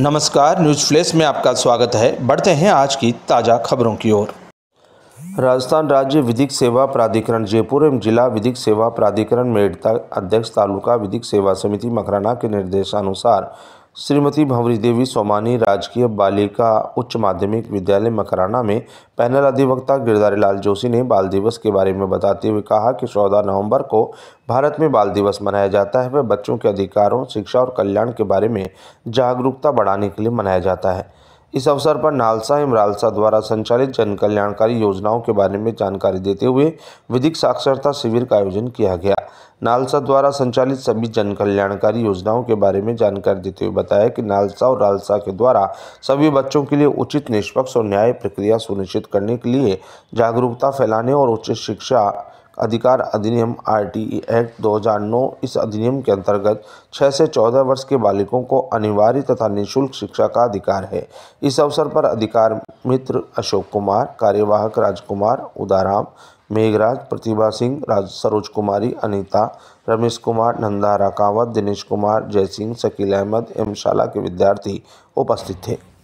नमस्कार news flash में आपका स्वागत है बढ़ते हैं आज की ताज़ा खबरों की ओर राजस्थान राज्य विधिक सेवा प्राधिकरण जयपुर एवं जिला विधिक सेवा प्राधिकरण मेड़ता अध्यक्ष तालुका विधिक सेवा समिति मकराना के निर्देशानुसार श्रीमती भंवरी देवी सोमानी राजकीय बालिका उच्च माध्यमिक विद्यालय मकराना में पैनल अधिवक्ता गिरधारी लाल जोशी ने बाल दिवस के बारे में बताते हुए कहा कि चौदह नवंबर को भारत में बाल दिवस मनाया जाता है वह बच्चों के अधिकारों शिक्षा और कल्याण के बारे में जागरूकता बढ़ाने के लिए मनाया जाता है इस अवसर पर नालसा एवं रालसा द्वारा संचालित जन कल्याणकारी योजनाओं के बारे में जानकारी देते हुए विधिक साक्षरता शिविर का आयोजन किया गया नालसा द्वारा संचालित सभी जन कल्याणकारी योजनाओं के बारे में जानकारी देते हुए बताया कि नालसा और रालसा के द्वारा सभी बच्चों के लिए उचित निष्पक्ष और न्याय प्रक्रिया सुनिश्चित करने के लिए जागरूकता फैलाने और उच्च शिक्षा अधिकार अधिनियम आर एक्ट 2009 इस अधिनियम के अंतर्गत 6 से 14 वर्ष के बालिकों को अनिवार्य तथा निशुल्क शिक्षा का अधिकार है इस अवसर पर अधिकार मित्र अशोक कुमार कार्यवाहक राजकुमार उदाराम मेघराज प्रतिभा सिंह राज सरोज कुमारी अनीता रमेश कुमार नंदा राकावत दिनेश कुमार जय सिंह शकील अहमद एम शाला के विद्यार्थी उपस्थित थे